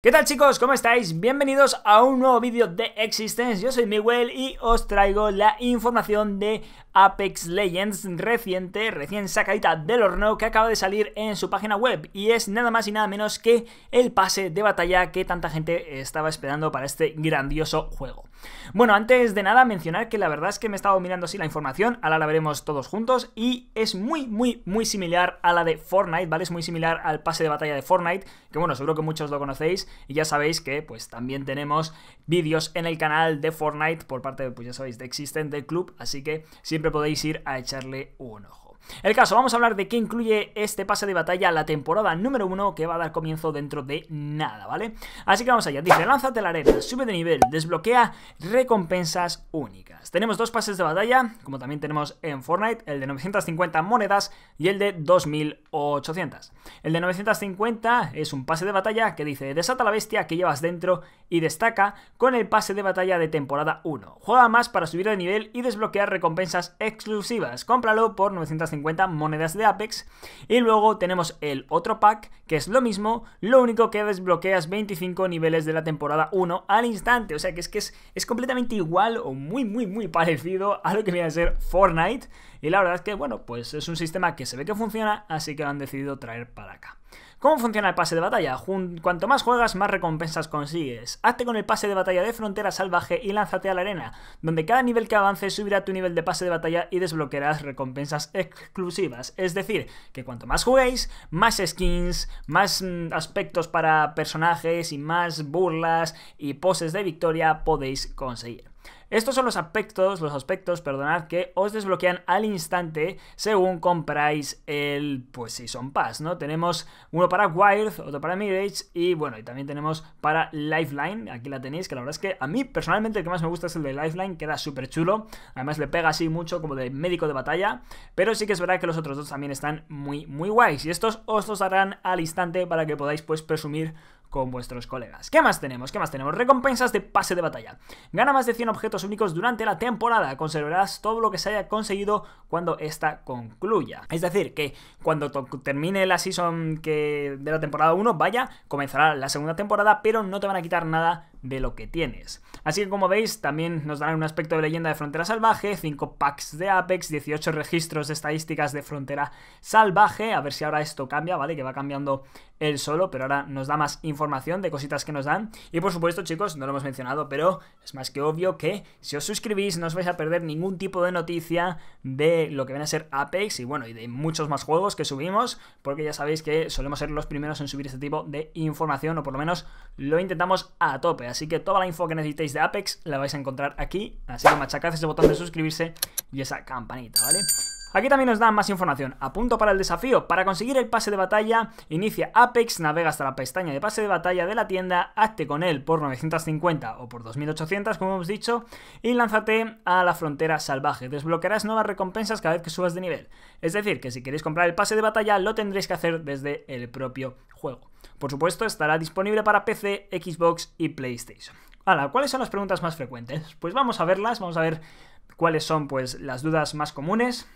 ¿Qué tal chicos? ¿Cómo estáis? Bienvenidos a un nuevo vídeo de Existence, yo soy Miguel y os traigo la información de Apex Legends reciente, recién sacadita del horno que acaba de salir en su página web y es nada más y nada menos que el pase de batalla que tanta gente estaba esperando para este grandioso juego. Bueno, antes de nada mencionar que la verdad es que me he estado mirando así la información, ahora la veremos todos juntos y es muy muy muy similar a la de Fortnite, ¿vale? Es muy similar al pase de batalla de Fortnite, que bueno, seguro que muchos lo conocéis y ya sabéis que pues también tenemos vídeos en el canal de Fortnite por parte, pues ya sabéis, de Existente Club, así que siempre podéis ir a echarle un ojo. El caso, vamos a hablar de qué incluye este pase de batalla la temporada número 1 que va a dar comienzo dentro de nada, ¿vale? Así que vamos allá, dice, lánzate a la arena, sube de nivel, desbloquea recompensas únicas. Tenemos dos pases de batalla, como también tenemos en Fortnite, el de 950 monedas y el de 2000 800. El de 950 es un pase de batalla que dice desata la bestia que llevas dentro y destaca con el pase de batalla de temporada 1. Juega más para subir de nivel y desbloquear recompensas exclusivas. Cómpralo por 950 monedas de Apex. Y luego tenemos el otro pack que es lo mismo, lo único que desbloqueas 25 niveles de la temporada 1 al instante. O sea que es que es, es completamente igual o muy muy muy parecido a lo que viene a ser Fortnite. Y la verdad es que bueno, pues es un sistema que se ve que funciona, así que que lo han decidido traer para acá. ¿Cómo funciona el pase de batalla? Cuanto más juegas, más recompensas consigues. Hazte con el pase de batalla de Frontera Salvaje y lánzate a la arena, donde cada nivel que avances subirá tu nivel de pase de batalla y desbloquearás recompensas exclusivas. Es decir, que cuanto más juguéis, más skins, más mm, aspectos para personajes y más burlas y poses de victoria podéis conseguir. Estos son los aspectos, los aspectos, perdonad, que os desbloquean al instante según compráis el, pues Season Pass, ¿no? Tenemos uno para Wild, otro para Mirage y bueno, y también tenemos para Lifeline, aquí la tenéis, que la verdad es que a mí personalmente el que más me gusta es el de Lifeline, queda súper chulo, además le pega así mucho como de médico de batalla, pero sí que es verdad que los otros dos también están muy, muy guays y estos os los darán al instante para que podáis pues presumir con vuestros colegas. ¿Qué más tenemos? ¿Qué más tenemos? Recompensas de pase de batalla. Gana más de 100 objetos únicos durante la temporada. Conservarás todo lo que se haya conseguido cuando esta concluya. Es decir, que cuando termine la season que de la temporada 1, vaya, comenzará la segunda temporada, pero no te van a quitar nada de lo que tienes. Así que como veis, también nos darán un aspecto de leyenda de frontera salvaje, 5 packs de Apex, 18 registros de estadísticas de frontera salvaje, a ver si ahora esto cambia, ¿vale? Que va cambiando él solo, pero ahora nos da más información de cositas que nos dan. Y por supuesto, chicos, no lo hemos mencionado, pero es más que obvio que si os suscribís no os vais a perder ningún tipo de noticia de lo que viene a ser Apex y bueno, y de muchos más juegos que subimos, porque ya sabéis que solemos ser los primeros en subir este tipo de información, o por lo menos lo intentamos a tope. Así que toda la info que necesitéis de Apex la vais a encontrar aquí. Así que machacad ese botón de suscribirse y esa campanita, ¿vale? Aquí también nos dan más información. A punto para el desafío. Para conseguir el pase de batalla, inicia Apex, navega hasta la pestaña de pase de batalla de la tienda, hazte con él por 950 o por 2800, como hemos dicho, y lánzate a la frontera salvaje. Desbloquearás nuevas recompensas cada vez que subas de nivel. Es decir, que si queréis comprar el pase de batalla, lo tendréis que hacer desde el propio juego. Por supuesto, estará disponible para PC, Xbox y PlayStation. Ahora, ¿cuáles son las preguntas más frecuentes? Pues vamos a verlas, vamos a ver cuáles son pues, las dudas más comunes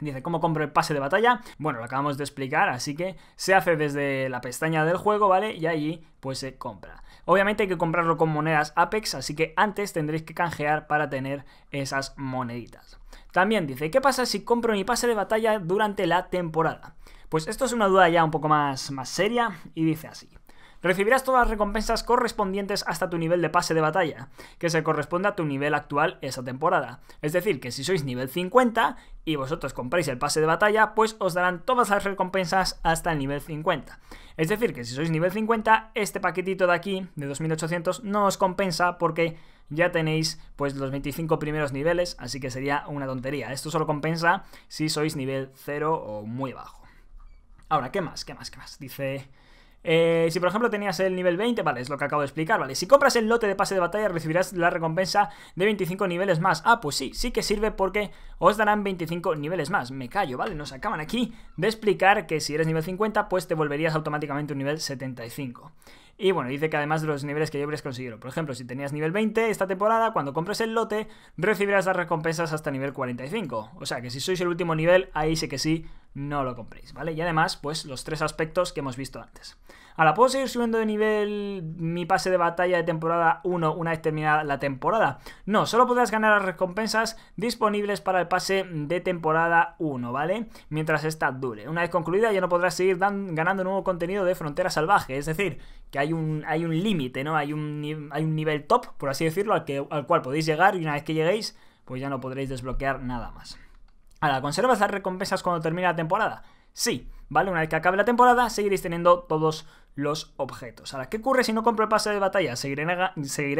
Dice, ¿cómo compro el pase de batalla? Bueno, lo acabamos de explicar, así que se hace desde la pestaña del juego, ¿vale? Y allí pues se compra. Obviamente hay que comprarlo con monedas Apex, así que antes tendréis que canjear para tener esas moneditas. También dice, ¿qué pasa si compro mi pase de batalla durante la temporada? Pues esto es una duda ya un poco más, más seria y dice así. Recibirás todas las recompensas correspondientes hasta tu nivel de pase de batalla, que se corresponde a tu nivel actual esa temporada. Es decir, que si sois nivel 50 y vosotros compráis el pase de batalla, pues os darán todas las recompensas hasta el nivel 50. Es decir, que si sois nivel 50, este paquetito de aquí, de 2800, no os compensa porque ya tenéis pues los 25 primeros niveles, así que sería una tontería. Esto solo compensa si sois nivel 0 o muy bajo. Ahora, ¿qué más? ¿Qué más? ¿Qué más? Dice... Eh, si por ejemplo tenías el nivel 20, vale, es lo que acabo de explicar, vale. Si compras el lote de pase de batalla recibirás la recompensa de 25 niveles más. Ah, pues sí, sí que sirve porque os darán 25 niveles más. Me callo, vale, nos acaban aquí de explicar que si eres nivel 50, pues te volverías automáticamente un nivel 75. Y bueno, dice que además de los niveles que habrías conseguido Por ejemplo, si tenías nivel 20 esta temporada, cuando compres el lote, recibirás las recompensas hasta nivel 45. O sea que si sois el último nivel, ahí sí que sí no lo compréis, ¿vale? Y además, pues los tres aspectos que hemos visto antes. Ahora, ¿puedo seguir subiendo de nivel mi pase de batalla de temporada 1 una vez terminada la temporada? No, solo podrás ganar las recompensas disponibles para el pase de temporada 1, ¿vale? Mientras esta dure. Una vez concluida ya no podrás seguir ganando nuevo contenido de Frontera Salvaje, es decir, que hay un, hay un límite, ¿no? Hay un, hay un nivel top, por así decirlo, al, que, al cual podéis llegar y una vez que lleguéis, pues ya no podréis desbloquear nada más. Ahora, conservas las recompensas cuando termina la temporada. Sí, ¿vale? Una vez que acabe la temporada, seguiréis teniendo todos los objetos. Ahora, ¿qué ocurre si no compro el pase de batalla? ¿Seguiré,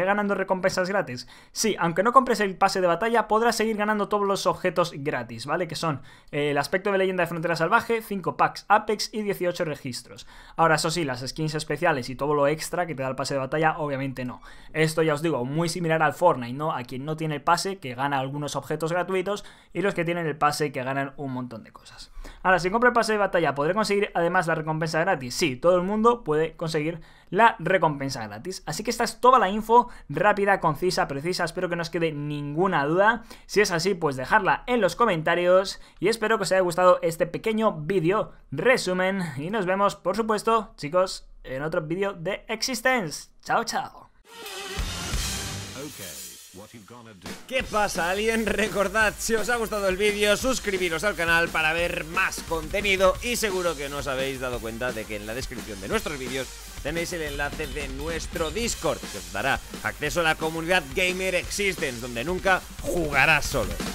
ganando recompensas gratis? Sí, aunque no compres el pase de batalla, podrás seguir ganando todos los objetos gratis, ¿vale? Que son eh, el aspecto de leyenda de frontera salvaje, 5 packs Apex y 18 registros. Ahora, eso sí, las skins especiales y todo lo extra que te da el pase de batalla, obviamente no. Esto ya os digo, muy similar al Fortnite, ¿no? A quien no tiene el pase, que gana algunos objetos gratuitos, y los que tienen el pase, que ganan un montón de cosas. Ahora, si compro el pase de batalla, ¿podré conseguir además la recompensa gratis? Sí, todo el mundo puede conseguir la recompensa gratis. Así que esta es toda la info rápida, concisa, precisa. Espero que no os quede ninguna duda. Si es así, pues dejarla en los comentarios. Y espero que os haya gustado este pequeño vídeo resumen. Y nos vemos, por supuesto, chicos, en otro vídeo de Existence. Chao, chao. ¿Qué pasa, alguien? Recordad, si os ha gustado el vídeo, suscribiros al canal para ver más contenido y seguro que no os habéis dado cuenta de que en la descripción de nuestros vídeos tenéis el enlace de nuestro Discord, que os dará acceso a la comunidad Gamer Existence, donde nunca jugarás solo.